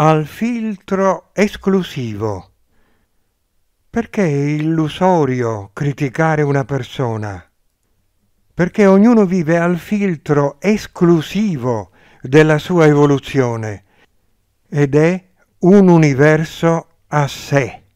al filtro esclusivo. Perché è illusorio criticare una persona? Perché ognuno vive al filtro esclusivo della sua evoluzione ed è un universo a sé.